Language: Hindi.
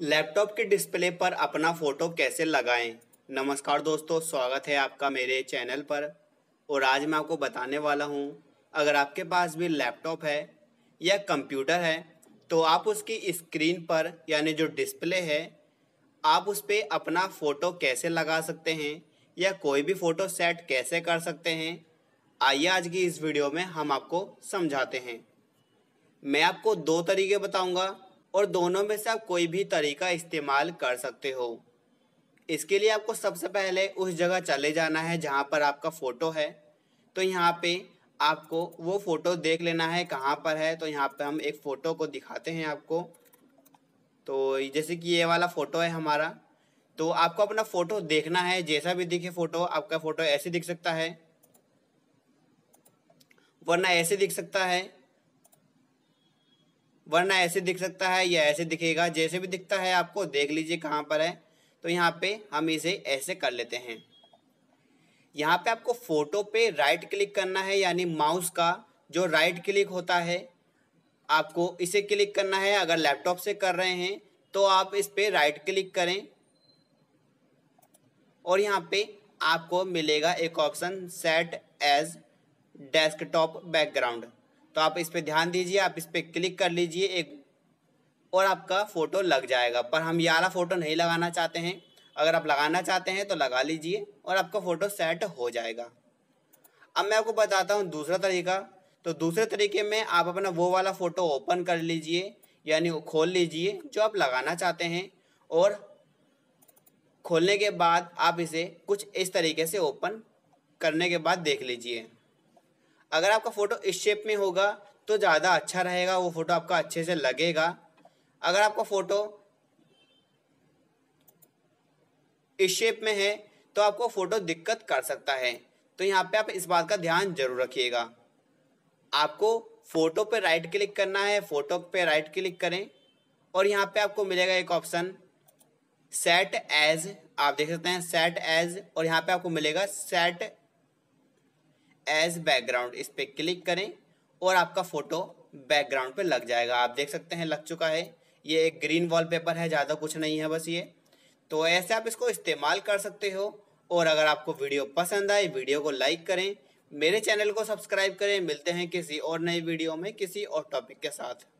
लैपटॉप के डिस्प्ले पर अपना फ़ोटो कैसे लगाएं नमस्कार दोस्तों स्वागत है आपका मेरे चैनल पर और आज मैं आपको बताने वाला हूं अगर आपके पास भी लैपटॉप है या कंप्यूटर है तो आप उसकी स्क्रीन पर यानी जो डिस्प्ले है आप उस पर अपना फ़ोटो कैसे लगा सकते हैं या कोई भी फ़ोटो सेट कैसे कर सकते हैं आइए आज की इस वीडियो में हम आपको समझाते हैं मैं आपको दो तरीके बताऊंगा और दोनों में से आप कोई भी तरीका इस्तेमाल कर सकते हो इसके लिए आपको सबसे पहले उस जगह चले जाना है जहाँ पर आपका फ़ोटो है तो यहाँ पे आपको वो फ़ोटो देख लेना है कहाँ पर है तो यहाँ पे हम एक फ़ोटो को दिखाते हैं आपको तो जैसे कि ये वाला फ़ोटो है हमारा तो आपको अपना फ़ोटो देखना है जैसा भी दिखे फ़ोटो आपका फ़ोटो ऐसे दिख सकता है वरना ऐसे दिख सकता है वरना ऐसे दिख सकता है या ऐसे दिखेगा जैसे भी दिखता है आपको देख लीजिए कहाँ पर है तो यहाँ पे हम इसे ऐसे कर लेते हैं यहाँ पे आपको फोटो पे राइट क्लिक करना है यानी माउस का जो राइट क्लिक होता है आपको इसे क्लिक करना है अगर लैपटॉप से कर रहे हैं तो आप इस पर राइट क्लिक करें और यहाँ पे आपको मिलेगा एक option set as desktop background तो आप इस पर ध्यान दीजिए आप इस पर क्लिक कर लीजिए एक और आपका फ़ोटो लग जाएगा पर हम ये आला फ़ोटो नहीं लगाना चाहते हैं अगर आप लगाना चाहते हैं तो लगा लीजिए और आपका फ़ोटो सेट हो जाएगा अब मैं आपको बताता हूँ दूसरा तरीका तो दूसरे तरीके में आप अपना वो वाला फ़ोटो ओपन कर लीजिए यानी खोल लीजिए जो आप लगाना चाहते हैं और खोलने के बाद आप इसे कुछ इस तरीके से ओपन करने के बाद देख लीजिए अगर आपका फ़ोटो इस शेप में होगा तो ज़्यादा अच्छा रहेगा वो फ़ोटो आपका अच्छे से लगेगा अगर आपका फ़ोटो इस शेप में है तो आपको फ़ोटो दिक्कत कर सकता है तो यहाँ पे आप इस बात का ध्यान जरूर रखिएगा आपको फ़ोटो पे राइट क्लिक करना है फ़ोटो पे राइट क्लिक करें और यहाँ पे आपको मिलेगा एक ऑप्शन सेट एज आप देख सकते हैं सेट एज और यहाँ पे आपको मिलेगा सेट एज बैकग्राउंड इस पर क्लिक करें और आपका फ़ोटो बैकग्राउंड पे लग जाएगा आप देख सकते हैं लग चुका है ये एक ग्रीन वॉलपेपर है ज़्यादा कुछ नहीं है बस ये तो ऐसे आप इसको इस्तेमाल कर सकते हो और अगर आपको वीडियो पसंद आए वीडियो को लाइक करें मेरे चैनल को सब्सक्राइब करें मिलते हैं किसी और नए वीडियो में किसी और टॉपिक के साथ